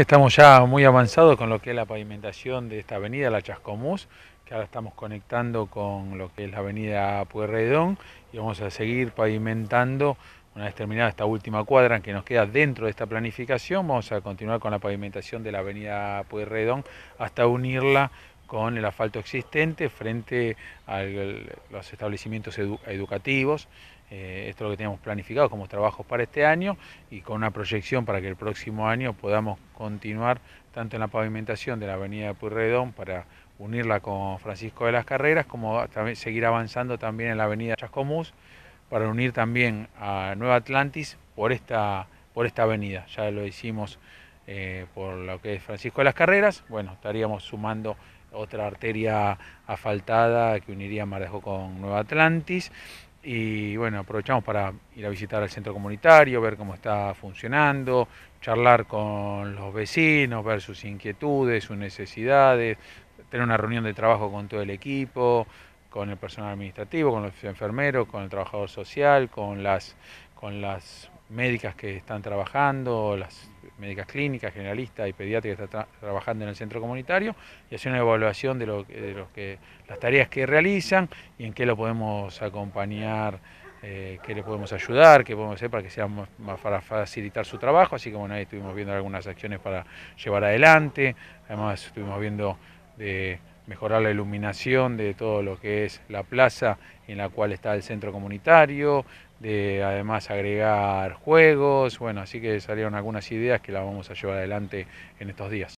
Estamos ya muy avanzados con lo que es la pavimentación de esta avenida, la Chascomús, que ahora estamos conectando con lo que es la avenida Pueyrredón y vamos a seguir pavimentando una vez terminada esta última cuadra que nos queda dentro de esta planificación, vamos a continuar con la pavimentación de la avenida Pueyrredón hasta unirla con el asfalto existente frente a los establecimientos educativos. Eh, esto es lo que tenemos planificado como trabajos para este año y con una proyección para que el próximo año podamos continuar tanto en la pavimentación de la avenida Puyredón para unirla con Francisco de las Carreras, como seguir avanzando también en la avenida Chascomús para unir también a Nueva Atlantis por esta, por esta avenida. Ya lo hicimos eh, por lo que es Francisco de las Carreras, bueno, estaríamos sumando otra arteria asfaltada que uniría Marejo con Nueva Atlantis. Y bueno, aprovechamos para ir a visitar el centro comunitario, ver cómo está funcionando, charlar con los vecinos, ver sus inquietudes, sus necesidades, tener una reunión de trabajo con todo el equipo, con el personal administrativo, con los enfermeros, con el trabajador social, con las, con las médicas que están trabajando, las médicas clínicas, generalistas y pediatras que están trabajando en el centro comunitario y hacer una evaluación de, lo, de los que, las tareas que realizan y en qué lo podemos acompañar, eh, qué les podemos ayudar, qué podemos hacer para que sea más, para facilitar su trabajo. Así como bueno, ahí estuvimos viendo algunas acciones para llevar adelante, además estuvimos viendo de mejorar la iluminación de todo lo que es la plaza en la cual está el centro comunitario, de además agregar juegos, bueno, así que salieron algunas ideas que las vamos a llevar adelante en estos días.